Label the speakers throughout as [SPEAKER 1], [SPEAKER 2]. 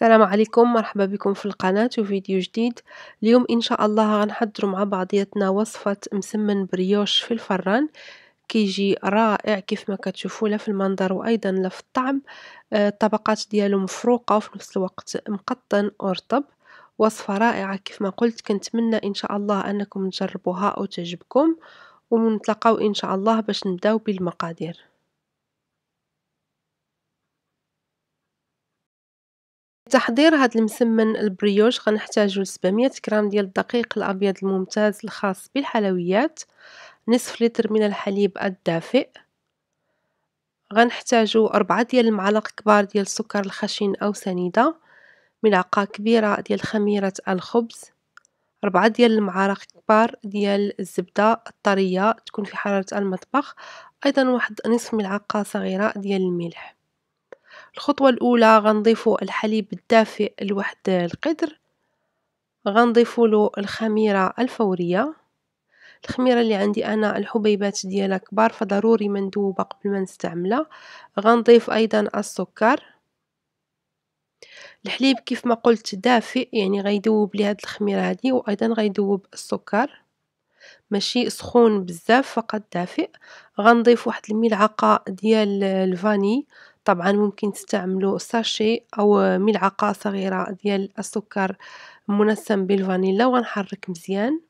[SPEAKER 1] السلام عليكم مرحبا بكم في القناة وفيديو جديد اليوم إن شاء الله غنحضر مع بعضياتنا وصفة مسمن بريوش في الفران كيجي رائع كيف ما كتشوفوا لا في المنظر وايضا لا في الطعم آه، الطبقات ديالو مفروقه وفي نفس الوقت مقطن ورطب وصفه رائعه كيف ما قلت كنتمنى ان شاء الله انكم تجربوها وتعجبكم ونتلاقاو ان شاء الله باش نبداو بالمقادير لتحضير هاد المسمن البريوش غنحتاجو سبعمية غرام ديال الدقيق الأبيض الممتاز الخاص بالحلويات، نصف لتر من الحليب الدافئ، غنحتاجو ربعة ديال المعالق كبار ديال السكر الخشن أو سنيدة، ملعقة كبيرة ديال خميرة الخبز، ربعة ديال المعالق كبار ديال الزبدة الطرية تكون في حرارة المطبخ، أيضا واحد نصف ملعقة صغيرة ديال الملح. الخطوة الأولى غنضيفو الحليب الدافئ لواحد القدر غنضيفو له الخميرة الفورية الخميرة اللي عندي أنا الحبيبات ديالها كبار فضروري ما ندوبها قبل ما نستعملها غنضيف أيضا السكر الحليب كيف ما قلت دافئ يعني غيدوب لي هاد الخميرة هادي وأيضا غيدوب السكر ماشي سخون بزاف فقط دافئ غنضيف واحد الملعقة ديال الفاني طبعا ممكن تستعملوا ساشي أو ملعقة صغيرة ديال السكر منسم بالفانيلا ونحرك مزيان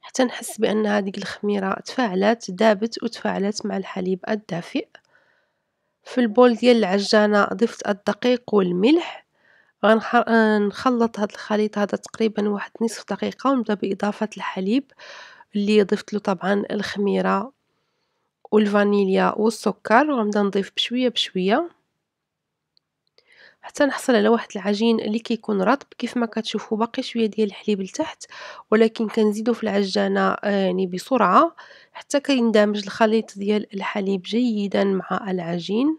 [SPEAKER 1] حتى نحس بأن هذه الخميرة تفاعلات دابت وتفاعلات مع الحليب الدافئ في البول ديال العجانة ضفت الدقيق والملح غنخلط هاد الخليط هذا تقريبا واحد نصف دقيقة ونبدا بإضافة الحليب اللي ضفت له طبعا الخميرة والفانيليا والسكر وغنبدا نضيف بشويه بشويه حتى نحصل على واحد العجين اللي كيكون رطب كيف ما كتشوفوا باقي شويه ديال الحليب لتحت ولكن كنزيدو في العجانه آه، يعني بسرعه حتى كيندمج الخليط ديال الحليب جيدا مع العجين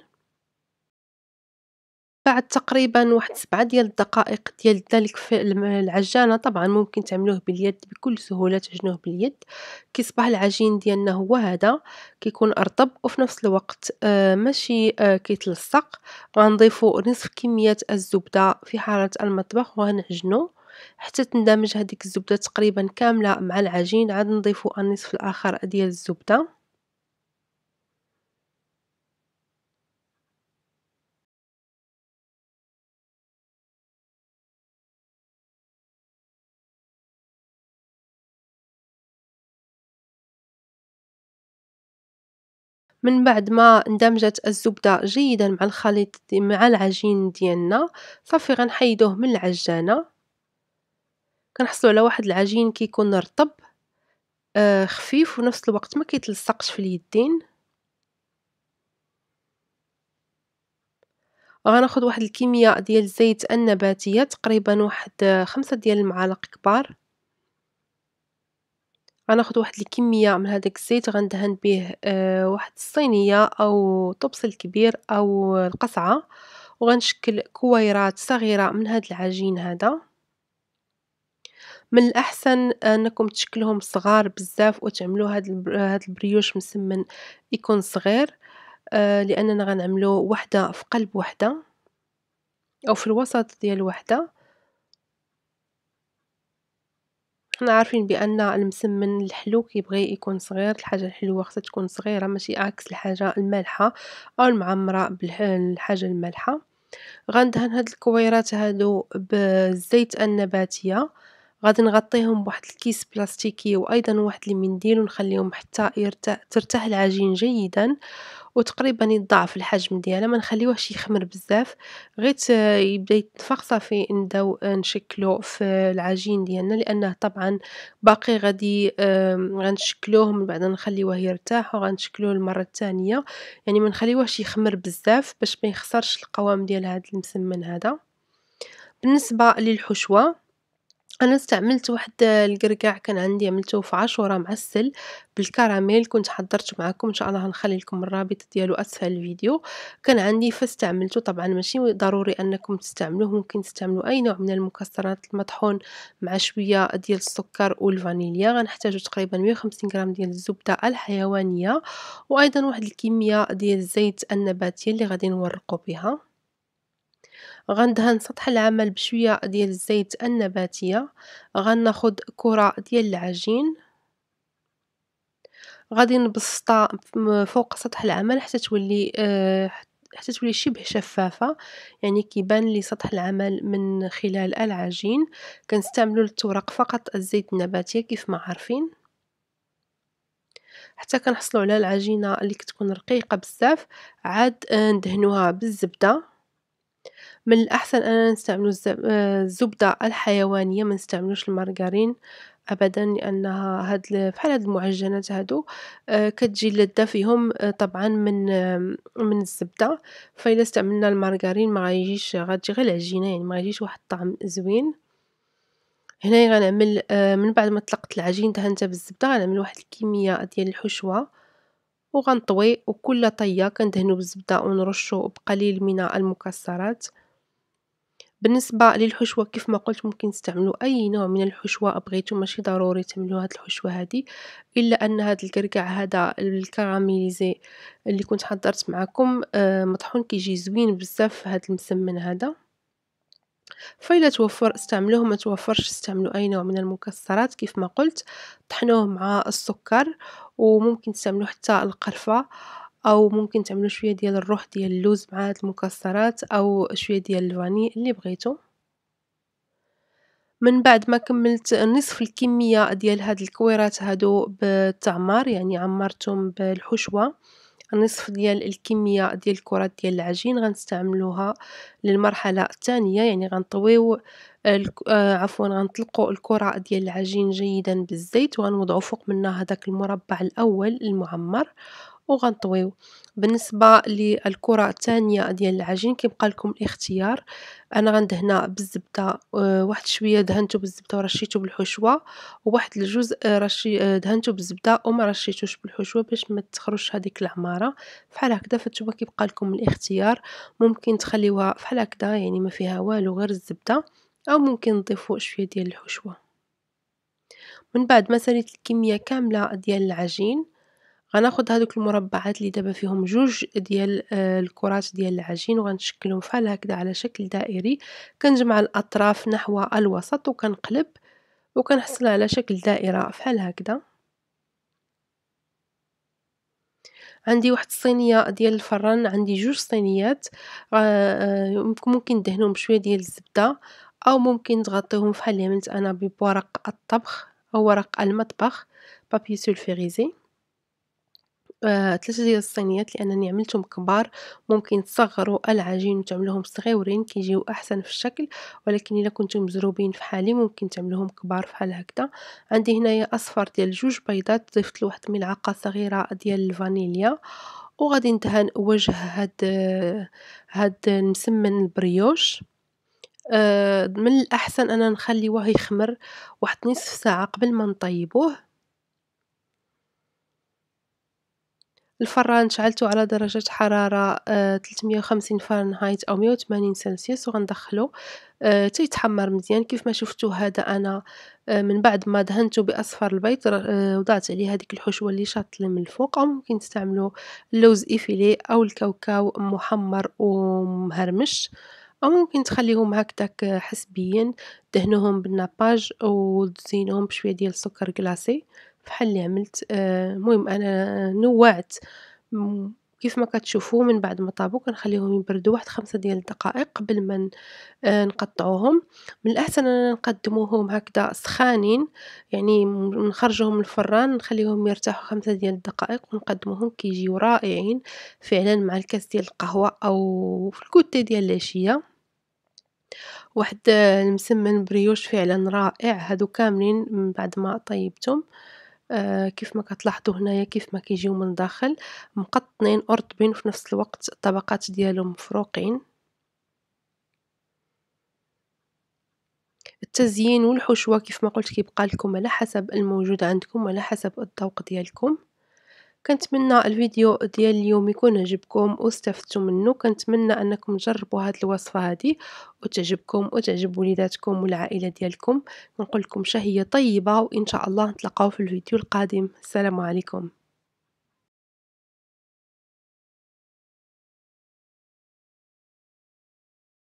[SPEAKER 1] بعد تقريبا واحد سبعة ديال الدقائق ديال ذلك في العجانة طبعا ممكن تعملوه باليد بكل سهولة تعجنوه باليد كيصبح العجين ديالنا هو هذا كيكون أرطب وفي نفس الوقت آه، ماشي آه، كيتلصق غنضيفو نصف كمية الزبدة في حارة المطبخ وهنعجنو حتى تندمج هذيك الزبدة تقريبا كاملة مع العجين عاد نضيفو النصف الآخر ديال الزبدة من بعد ما اندمجت الزبدة جيدا مع الخليط مع العجين ديالنا صافي غنحيدوه من العجانة كنحصلوا على واحد العجين كيكون رطب آه خفيف ونفس الوقت ما كيتلصقش في اليدين غناخد واحد الكميه ديال الزيت النباتيه تقريبا واحد آه، خمسة ديال المعالق كبار غناخذ واحد الكمية من هداك الزيت غندهن به آه، واحد الصينية أو طبسل كبير أو القصعة، وغنشكل كويرات صغيرة من هاد العجين هذا، من الأحسن أنكم تشكلهم صغار بزاف وتعملوا هاد هاد البريوش مسمن يكون صغير آه، لأننا غنعملو وحدة في قلب وحدة، أو في الوسط ديال وحدة. حنا عارفين بأن المسمن الحلو كيبغي يكون صغير، الحاجة الحلوة خصها تكون صغيرة ماشي عكس الحاجة المالحة، أو المعمرة بالحاجة المالحة، غندهن هاد الكويرات هادو بالزيت النباتية، غادي نغطيهم بواحد الكيس بلاستيكي، وأيضا واحد المنديل، ونخليهم حتى يرتاح ترتاح العجين جيدا. وتقريبا يضعف الحجم ديالها ما نخليوهش يخمر بزاف غير آه، يبدا يتنفخ صافي نبداو آه، نشكلو في العجين ديالنا لانه طبعا باقي غادي غنشكلوه من بعد نخليوه يرتاح وغنشكلوه المره الثانيه يعني ما نخليوهش يخمر بزاف باش ما يخسرش القوام ديال هذا المسمن هذا بالنسبه للحشوه أنا استعملت واحد القرقاع كان عندي عملته في مع معسل بالكراميل كنت حضرته معاكم إن شاء الله غنخليلكم الرابط ديالو أسفل الفيديو، كان عندي فاستعملته طبعا ماشي ضروري أنكم تستعملوه ممكن تستعملوا أي نوع من المكسرات المطحون مع شوية ديال السكر والفانيليا غنحتاجو تقريبا مية وخمسين غرام ديال الزبدة الحيوانية، وأيضا واحد الكمية ديال الزيت النباتي اللي غادي نورقو بها. غندهن سطح العمل بشوية ديال الزيت النباتية غناخد كرة ديال العجين غادي نبسطها فوق سطح العمل حتى تولي آه، حتى تولي شبه شفافة يعني كيبان لي سطح العمل من خلال العجين كنستعملو للتورق فقط الزيت النباتية كيف ما عارفين حتى كنحصلو على العجينة اللي كتكون رقيقة بزاف عاد آه، ندهنوها بالزبدة من الأحسن أننا نستعملو آه، الزبدة الحيوانية نستعملوش المارغرين أبدا لأنها هاد فحال هاد المعجنات هادو آه، كتجي اللذة فيهم آه، طبعا من من الزبدة، فإلا استعملنا المارغرين غايجيش غتجي غير العجينة يعني ما غايجيش واحد الطعم زوين، هنايا غنعمل من بعد ما طلقت العجين دهنتها بالزبدة غنعمل واحد الكمية ديال الحشوة وغنطوي وكل طية كندهنو بالزبدة ونرشو بقليل من المكسرات بالنسبة للحشوة كيف ما قلت ممكن تستعملوا أي نوع من الحشوة بغيتو ماشي ضروري تعملوا هاد الحشوة هادي إلا أن هاد الكركع هذا الكراميليزي اللي كنت حضرت معكم آه، مطحون كيجي زوين بزاف في هاد المسمن هذا فإلا توفر استعملوه ما توفرش استعملوا أي نوع من المكسرات كيف ما قلت طحنوه مع السكر وممكن تستعملوا حتى القرفة أو ممكن تعملوا شوية ديال الروح ديال اللوز مع هاد المكسرات أو شوية ديال الفاني اللي بغيتو من بعد ما كملت نصف الكمية ديال هاد الكويرات هادو بالتعمار يعني عمرتهم بالحشوة نصف ديال الكمية ديال الكرات ديال العجين غنستعملوها للمرحلة الثانية يعني غنطويو آه، عفوا غنطلقو الكرة ديال العجين جيدا بالزيت وغنوضعو فوق منها هداك المربع الأول المعمر وغنطويو بالنسبة للكرة الثانية ديال العجين كيبقى لكم الاختيار أنا غندهنها بالزبدة آه، واحد شوية دهنتو بالزبدة ورشيتو بالحشوة وواحد الجزء آه، آه، دهنتو بالزبدة وما رشيتوش بالحشوة باش ما تخرجش هذيك العمارة فحال هكذا فتشوفا كيبقى لكم الاختيار ممكن تخليوها فحال هكذا يعني ما فيها والو غير الزبدة او ممكن تضيفوا شويه ديال الحشوه من بعد ما ساليت الكميه كامله ديال العجين غناخد هادوك المربعات لي دابا فيهم جوج ديال آه، الكرات ديال العجين وغنشكلهم فحال هكذا على شكل دائري كنجمع الأطراف نحو الوسط وكنقلب وكنحصل على شكل دائرة فحال هكذا عندي واحد الصينيه ديال الفران عندي جوج صينيات آه، ممكن ندهنهم بشويه ديال الزبده او ممكن تغطيهم فحال اللي عملت انا بورق الطبخ او ورق المطبخ بابي سولفيريزي ثلاثة آه، ديال الصينيات لأنني عملتهم كبار ممكن تصغروا العجين وتعملوهم صغيورين كيجيو أحسن في الشكل ولكن إذا كنتو مزروبين فحالي ممكن تعملوهم كبار فحال هكذا عندي هنايا أصفر ديال جوج بيضات ضفت له واحد الملعقة صغيرة ديال الفانيليا وغادي ندهن وجه هاد هاد المسمن البريوش آه، من الأحسن أنا نخليوه يخمر واحد نصف ساعة قبل ما نطيبوه الفران شعلته على درجة حرارة آه، تلتمية وخمسين أو مية سلسيوس وغندخله آه، تيتحمر مزيان كيف ما شفتو هذا أنا آه، من بعد ما دهنته بأصفر البيض وضعت عليه هذيك الحشوة اللي شاطلة من الفوق أو ممكن تستعملوا اللوز إيفيلي أو الكاوكاو محمر ومهرمش او ممكن تخليهم هكذاك حسبيا دهنوهم بالناباج وتزينهم بشويه ديال السكر كلاسي بحال اللي عملت آه، المهم انا نوعت كيف ما كتشوفوا من بعد ما طابو كنخليهم يبردوا واحد خمسة ديال الدقائق قبل ما آه، نقطعوهم من الاحسن اننا نقدموهم هكذا سخانين يعني نخرجوهم من الفران نخليهم يرتاحوا خمسة ديال الدقائق ونقدموهم كيجيو رائعين فعلا مع الكاس ديال القهوه او في الكوتي ديال العشيه واحد آه، المسمن بريوش فعلا رائع هادو كاملين من بعد ما طيبتهم آه، كيف ما كتلاحظوا هنايا كيف ما كيجيو من الداخل مقطنين مرطبين في نفس الوقت الطبقات ديالهم مفروقين التزيين والحشوه كيف ما قلت كيبقى لكم على حسب الموجود عندكم على حسب الذوق ديالكم كنتمنى الفيديو ديال اليوم يكون عجبكم واستفدتم منه كنتمنى انكم تجربوا هاد الوصفه هادي وتعجبكم وتعجب وليداتكم والعائله ديالكم نقول لكم شهيه طيبه وان شاء الله نتلاقاو في الفيديو القادم السلام عليكم